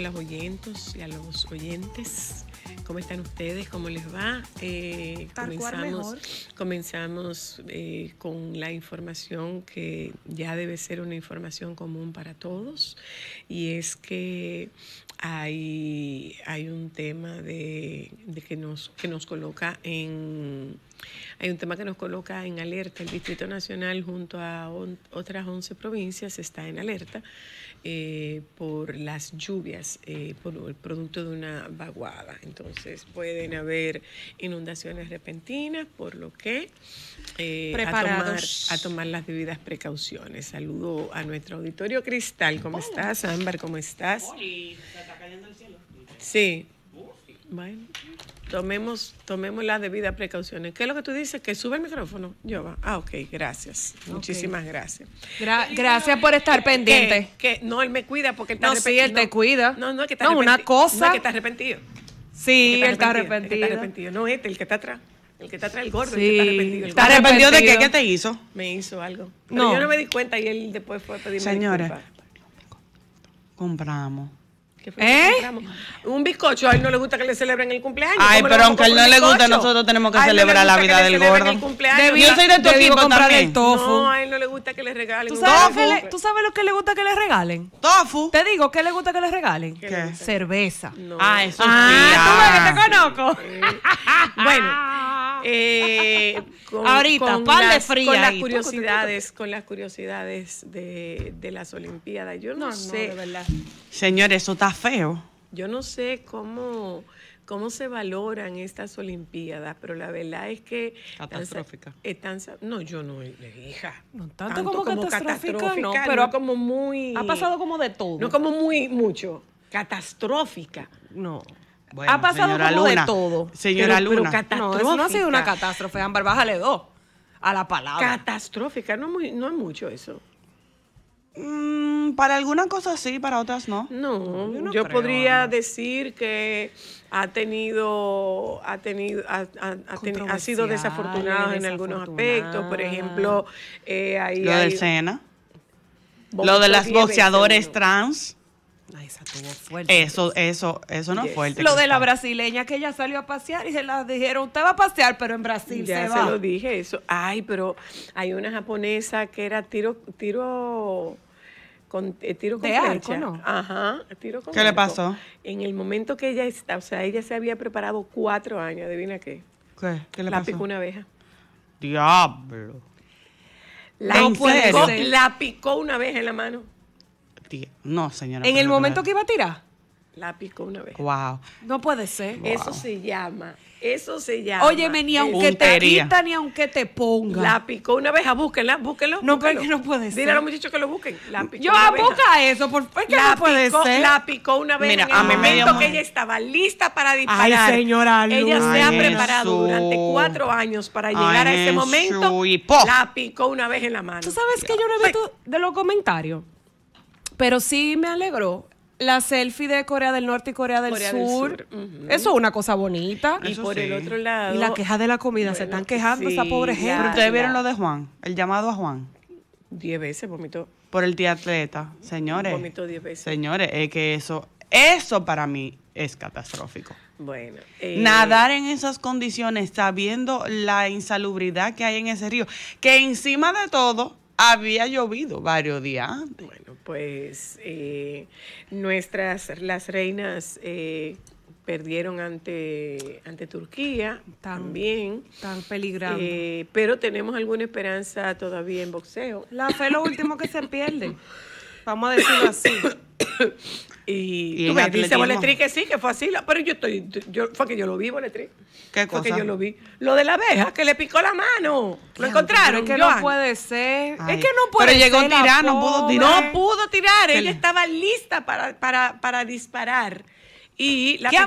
a los oyentos y a los oyentes. ¿Cómo están ustedes? ¿Cómo les va? Eh, comenzamos comenzamos eh, con la información que ya debe ser una información común para todos y es que hay, hay un tema de, que, nos, que nos coloca en... Hay un tema que nos coloca en alerta. El Distrito Nacional junto a otras 11 provincias está en alerta eh, por las lluvias, eh, por el producto de una vaguada. Entonces pueden haber inundaciones repentinas, por lo que eh, a, tomar, las debidas precauciones. Saludo a nuestro auditorio Cristal. ¿Cómo estás, Ámbar? ¿Cómo estás? Sí tomemos, tomemos las debidas precauciones. ¿Qué es lo que tú dices? Que sube el micrófono. Yo va. Ah, ok, gracias. Muchísimas gracias. gracias por estar pendiente. Que, no, él me cuida porque está no, arrepentido. Sí, él te cuida. No, no, es que está no, una cosa. No, es que está arrepentido. Sí, está él está arrepentido. está arrepentido. No, este, el que está atrás. El que está atrás, el gordo, el que está arrepentido. ¿Está arrepentido de qué? ¿Qué te hizo? Me hizo algo. no. yo no me di cuenta y él después fue a pedirme Señora, compramos ¿Eh? Un bizcocho, a él no le gusta que le celebren el cumpleaños. Ay, pero aunque a él no le gusta, nosotros tenemos que celebrar la vida del gordo. Yo soy de tu equipo también. El tofu. No, a él no le gusta que le regalen. ¿Tú sabes, tofu? ¿Tú sabes lo que le gusta que le regalen? Tofu. Te digo, ¿qué le gusta que le regalen? ¿Qué? Cerveza. Ah, eso ah, sí. Ah, tú ves que te conozco. bueno. Eh, Ahorita, pan de fría. Con las curiosidades, con las curiosidades de, las Olimpiadas. Yo no, sé. verdad. Señores, eso está feo. Yo no sé cómo, cómo se valoran estas Olimpiadas, pero la verdad es que... Catastrófica. Están eh, no, yo no, eh, hija. No tanto, como, catastrófica, no, pero como muy... Ha pasado como de todo. No como muy mucho. Catastrófica. No. ha pasado como de todo. Señora Luna. No, eso no ha sido una catástrofe, Ámbar, bájale dos a la palabra. Catastrófica, no, muy, no es mucho eso. Mm, para algunas cosas sí, para otras no. No, yo, podría decir que ha tenido, ha tenido, ha, sido desafortunado en algunos aspectos. Por ejemplo, eh, ahí lo del de Sena, lo de las boxeadores trans esa fuerte. Eso, eso, eso no fue fuerte. Lo de la brasileña que ella salió a pasear y se la dijeron, usted va a pasear, pero en Brasil ya se, lo dije, eso. Ay, pero hay una japonesa que era tiro, tiro con eh, tiro con de flecha. Ajá, tiro con ¿Qué le pasó? En el momento que ella está, o sea, ella se había preparado cuatro años, adivina qué. ¿Qué? le pasó? picó una abeja. Diablo. la picó una abeja en la mano. No, señora. ¿En el momento que iba a tirar? La picó una vez. Wow. No puede ser. Eso se llama. Eso se llama. Óyeme, ni aunque te quita, ni aunque te ponga. La picó una vez, búsquenla, búsquenlo. No, pero que no puede ser. Dile a los muchachos que lo busquen. Yo, una busca eso, por favor, la no picó, La picó una vez Mira, en el momento que ella estaba lista para disparar. Ay, señora Ella se ha preparado durante cuatro años para llegar a ese momento. la picó una vez en la mano. ¿Tú sabes que yo no he visto de los comentarios? Pero sí me alegró la selfie de Corea del Norte y Corea del Sur. Eso es una cosa bonita. Y por el otro lado. Y la queja de la comida. se están quejando esa pobre gente. ustedes vieron lo de Juan, el llamado a Juan. Diez veces vomitó. Por el tía atleta, señores. Vomitó diez veces. Señores, es que eso, eso para mí es catastrófico. Bueno. Nadar eh, en esas condiciones, sabiendo la insalubridad que hay en ese río, que encima de todo, había llovido varios días antes. Bueno, pues eh, nuestras, las reinas eh, perdieron ante, ante Turquía también. Tan peligrado. Eh, pero tenemos alguna esperanza todavía en boxeo. La fe es lo último que se pierde. vamos a decirlo así. Y, tú me dice Boletri que sí, que fue así, pero yo estoy, yo, fue que yo lo vi, Boletri. ¿Qué cosa? Fue que yo lo vi. Lo de la abeja, que le picó la mano. Lo encontraron. Es que no puede ser. Es que no puede ser. Pero llegó a tirar, no pudo tirar. No pudo tirar, ella estaba lista para, para, para disparar y la ¿Qué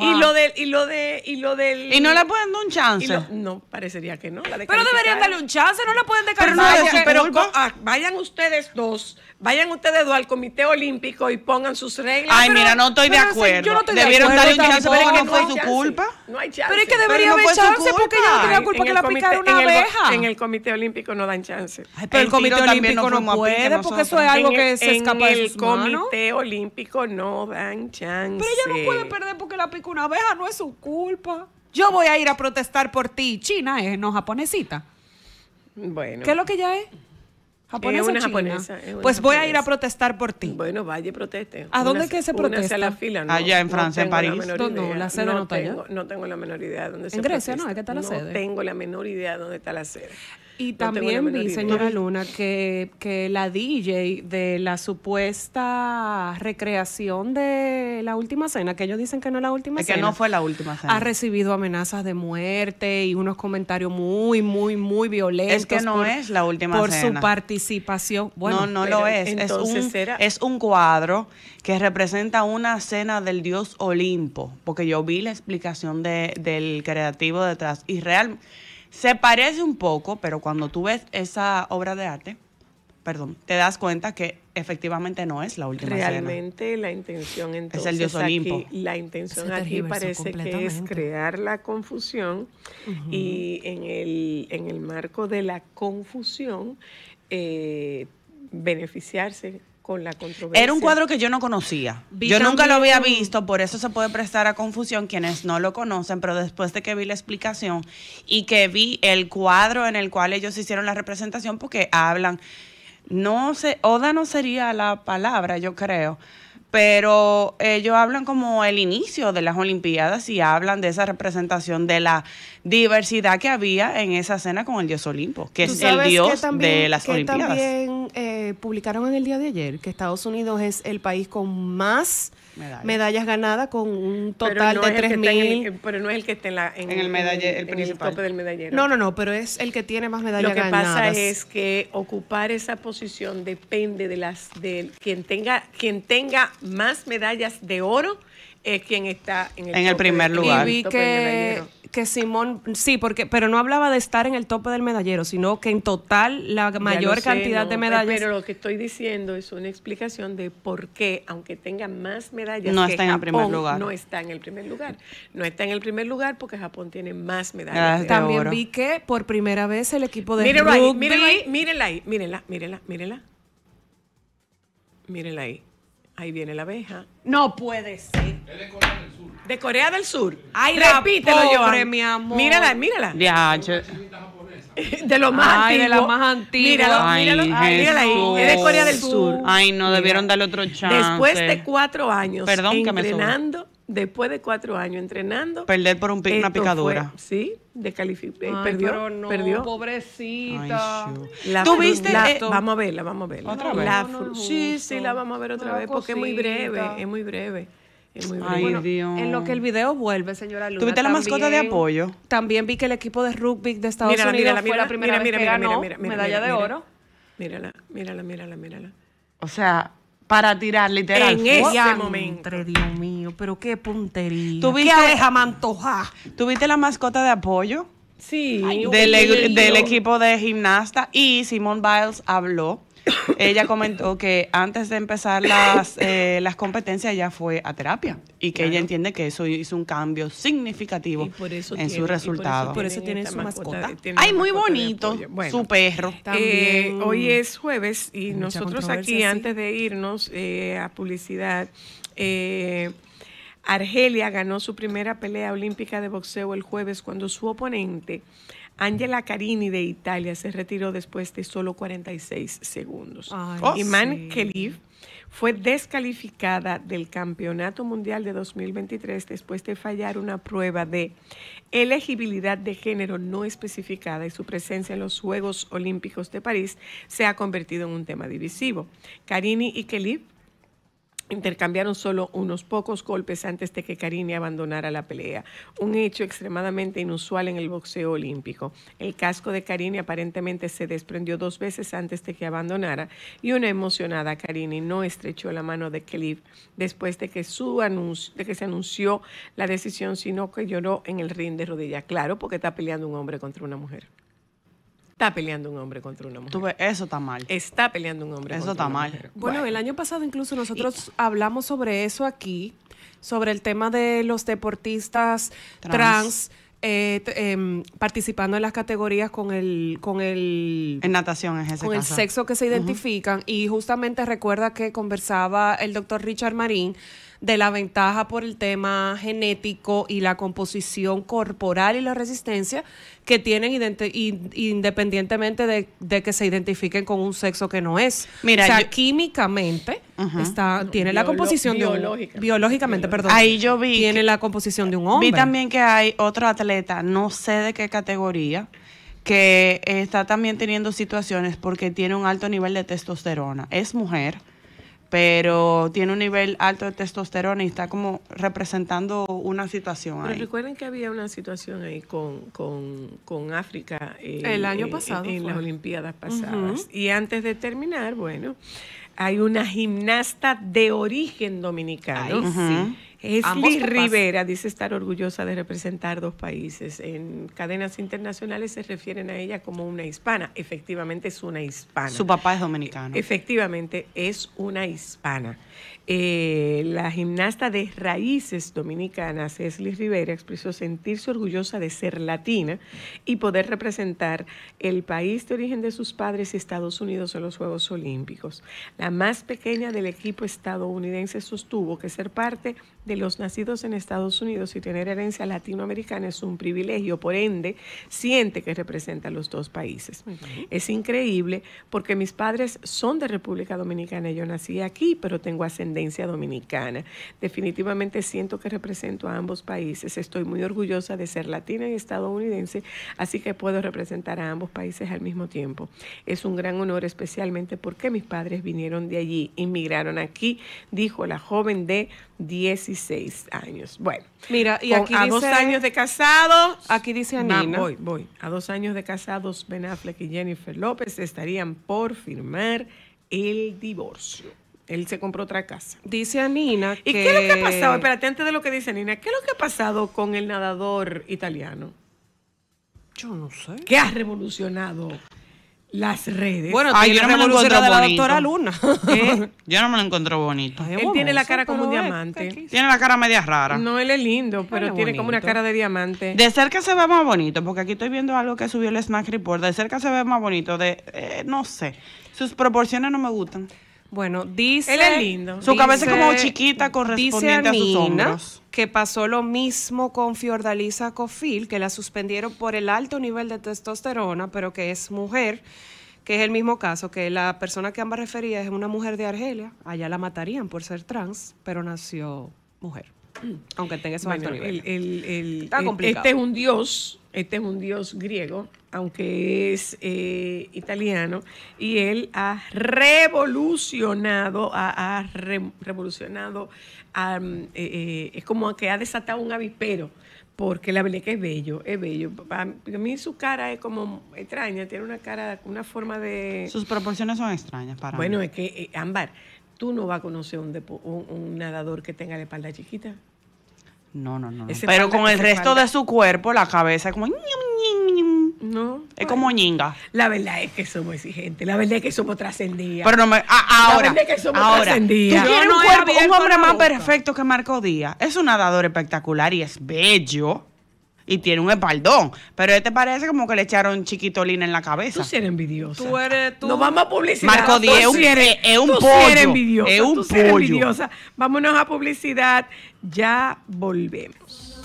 Y lo del, y lo de, y lo del. Y no le pueden dar un chance. no, parecería que no. pero deberían darle un chance, no la pueden descartar. Pero, no, pero ah, vayan ustedes dos, vayan ustedes dos al Comité Olímpico y pongan sus reglas. Ay, mira, no estoy de acuerdo. Yo no estoy Debieron de acuerdo. darle un chance, pero que no, fue su culpa. No hay chance. Pero es que debería haber chance porque ella no tenía culpa que la aplicara una abeja. En el Comité Olímpico no dan chance. pero el, Comité Olímpico no puede porque eso es algo que se escapa de En el Comité Olímpico no dan chance no puede perder porque la pica una abeja, no es su culpa. Yo voy a ir a protestar por ti. China es no japonesita. Bueno. ¿Qué es lo que ya es? ¿Japonesa China? pues voy a ir a protestar por ti. Bueno, vaya y proteste. ¿A dónde que se protesta? A la fila, allá en Francia, en París. No, ¿La sede no, está tengo, allá? No tengo la menor idea de dónde ¿En Grecia no? ¿Es que está la sede? No tengo la menor idea de dónde está la sede. Y también vi, señora Luna, que, que, la DJ de la supuesta recreación de la última cena, que ellos dicen que no es la última cena. Que no fue la última cena. Ha recibido amenazas de muerte y unos comentarios muy, muy, muy violentos. Es que no es la última cena. Por su participación. Bueno, no, no lo es. es, un, es un cuadro que representa una cena del dios Olimpo, porque yo vi la explicación del creativo detrás y realmente se parece un poco, pero cuando tú ves esa obra de arte, perdón, te das cuenta que efectivamente no es la última Realmente la intención entonces es la intención aquí parece que es crear la confusión y en el, en el marco de la confusión eh, beneficiarse era un cuadro que yo no conocía. yo nunca lo había visto, por eso se puede prestar a confusión quienes no lo conocen, pero después de que vi la explicación y que vi el cuadro en el cual ellos hicieron la representación, porque hablan, no sé, Oda no sería la palabra, yo creo, pero ellos hablan como el inicio de las Olimpiadas y hablan de esa representación de la diversidad que había en esa escena con el dios Olimpo, que es el dios de las que Olimpiadas. También eh, publicaron en el día de ayer que Estados Unidos es el país con más medallas, ganadas, con un total de 3.000. Eh, pero no es el que está en, el, tope del medallero. No, no, no, pero es el que tiene más medallas ganadas. Lo que pasa es que ocupar esa posición depende de las de quien tenga quien tenga más medallas de oro es eh, quien está en el, en el primer lugar. Y vi que, que Simón, sí, porque, pero no hablaba de estar en el tope del medallero, sino que en total la mayor cantidad de eh, medallas. Pero lo que estoy diciendo es una explicación de por qué, aunque tenga más medallas, no que está en el primer lugar. No está en el primer lugar. No está en el primer lugar porque Japón tiene más medallas. También vi que por primera vez el equipo de mírenla rugby. Ahí, mírenla ahí, mírenla, mírenla, mírenla. Mírenla ahí. Ahí viene la abeja. No puede ser. Es de Corea del Sur. De Corea del Sur. Ay, repítelo, yo. mi amor. Mírala, mírala. de lo más Ay, antiguo. de la más antigua. Míralo, míralo. mírala ahí. Es de Corea del Sur. Ay, no, debieron darle otro chance. Después de cuatro años Perdón, entrenando, después de cuatro años entrenando. Perder por un, una picadura. sí, descalificó. Eh, perdió, perdió. Pobrecita. ¿Tú viste Vamos a verla, vamos a verla. ¿Otra vez? sí, sí, la vamos a ver otra vez porque es muy breve, es muy breve. Es muy breve. Ay, Dios. En lo que el video vuelve, señora Luna. ¿Tuviste la mascota de apoyo? También vi que el equipo de rugby de Estados Unidos mírala, fue la primera mira, vez mira, mira, ganó medalla de oro. Mírala, mírala, mírala, mírala. O sea, para tirar, literal. En ese momento. Dios mío, pero qué puntería. ¿Tuviste, ¿Qué abeja ¿Tuviste la mascota de apoyo? Sí. del, e- del, equipo de gimnasta. Y Simone Biles habló ella comentó que antes de empezar las, eh, competencias ya fue a terapia y que ella entiende que eso hizo un cambio significativo en su resultado. Y por eso, tiene, su mascota. Ay, muy bonito, su perro. Eh, hoy es jueves y nosotros aquí, antes de irnos eh, a publicidad, Argelia ganó su primera pelea olímpica de boxeo el jueves cuando su oponente Angela Carini de Italia se retiró después de solo 46 segundos. Oh, Iman fue descalificada del Campeonato Mundial de 2023 después de fallar una prueba de elegibilidad de género no especificada y su presencia en los Juegos Olímpicos de París se ha convertido en un tema divisivo. Carini y Khalif Intercambiaron solo unos pocos golpes antes de que Karini abandonara la pelea, un hecho extremadamente inusual en el boxeo olímpico. El casco de Karini aparentemente se desprendió dos veces antes de que abandonara y una emocionada Karini no estrechó la mano de Cliff después de que, su de que se anunció la decisión, sino que lloró en el ring de rodillas. Claro, porque está peleando un hombre contra una mujer está peleando un hombre contra una mujer. eso está mal. Está peleando un hombre. Eso está mal. Bueno, el año pasado incluso nosotros hablamos sobre eso aquí, sobre el tema de los deportistas trans, eh, em, participando en las categorías con el con el en natación es ese con el sexo que se identifican y justamente recuerda que conversaba el doctor Richard Marín de la ventaja por el tema genético y la composición corporal y la resistencia que tienen independientemente de, que se identifiquen con un sexo que no es. Mira, químicamente está, tiene la composición de un, biológicamente, perdón. Ahí yo vi tiene la composición de un hombre. Vi también que hay otro atleta, no sé de qué categoría, que está también teniendo situaciones porque tiene un alto nivel de testosterona. Es mujer pero tiene un nivel alto de testosterona y está como representando una situación recuerden que había una situación ahí con, con, África eh, el año pasado en, las Olimpiadas pasadas. Y antes de terminar, bueno, hay una gimnasta de origen dominicano. Esli Rivera dice estar orgullosa de representar dos países. En cadenas internacionales se refieren a ella como una hispana. Efectivamente es una hispana. Su papá es dominicano. Efectivamente es una hispana. Eh, la gimnasta de raíces dominicanas, Esli Rivera, expresó sentirse orgullosa de ser latina y poder representar el país de origen de sus padres, Estados Unidos, en los Juegos Olímpicos. La más pequeña del equipo estadounidense sostuvo que ser parte de los nacidos en Estados Unidos y tener herencia latinoamericana es un privilegio, por ende, siente que representa a los dos países. Es increíble porque mis padres son de República Dominicana, yo nací aquí, pero tengo ascendencia dominicana. Definitivamente siento que represento a ambos países, estoy muy orgullosa de ser latina y estadounidense, así que puedo representar a ambos países al mismo tiempo. Es un gran honor, especialmente porque mis padres vinieron de allí, inmigraron aquí, dijo la joven de 16 años. Bueno, mira, y aquí a dos años de casados. Aquí dice Anina. voy, voy. A dos años de casados, Ben Affleck y Jennifer López estarían por firmar el divorcio. Él se compró otra casa. Dice Nina que... ¿Y qué es lo que ha pasado? Espérate, antes de lo que dice Nina, ¿qué es lo que ha pasado con el nadador italiano? Yo no sé. ¿Qué ha revolucionado las redes. Bueno, Ay, yo no me lo encuentro la bonito. doctora Luna. Yo no me lo encuentro bonito. él tiene la cara como un diamante. tiene la cara media rara. No, él es lindo, pero tiene como una cara de diamante. De cerca se ve más bonito, porque aquí estoy viendo algo que subió el Snack Report. De cerca se ve más bonito. De, eh, no sé. Sus proporciones no me gustan. Bueno, dice. Él es lindo. Su cabeza es como chiquita correspondiente a, sus hombros. Que pasó lo mismo con Fiordalisa Cofil, que la suspendieron por el alto nivel de testosterona, pero que es mujer, que es el mismo caso, que la persona que ambas refería es una mujer de Argelia. Allá la matarían por ser trans, pero nació mujer. Aunque tenga esos Este es un dios, este es un dios griego, aunque es eh, italiano, y él ha revolucionado, ha, revolucionado, eh, eh, es como que ha desatado un avispero porque la verdad que es bello, es bello. a mí su cara es como extraña, tiene una cara, una forma de... Sus proporciones son extrañas para bueno, mí. Bueno, es que, Ambar, Ámbar, tú no vas a conocer un, nadador que tenga la espalda chiquita. No, no, no. Pero con el resto de su cuerpo, la cabeza es como... No. Es como ñinga. La verdad es que somos exigentes. La verdad es que somos trascendidas. Pero no me. Ah, ahora. La verdad que somos trascendidas. un, cuerpo, un hombre más perfecto que Marco Díaz. Es un nadador espectacular y es bello y tiene un espaldón. Pero este parece como que le echaron chiquitolina en la cabeza. Tú eres envidiosa. Tú eres tú. Nos vamos a publicidad. Marco Díaz, es un pollo. eres envidiosa. Es un tú pollo. Eres envidiosa. Vámonos a publicidad. Ya volvemos.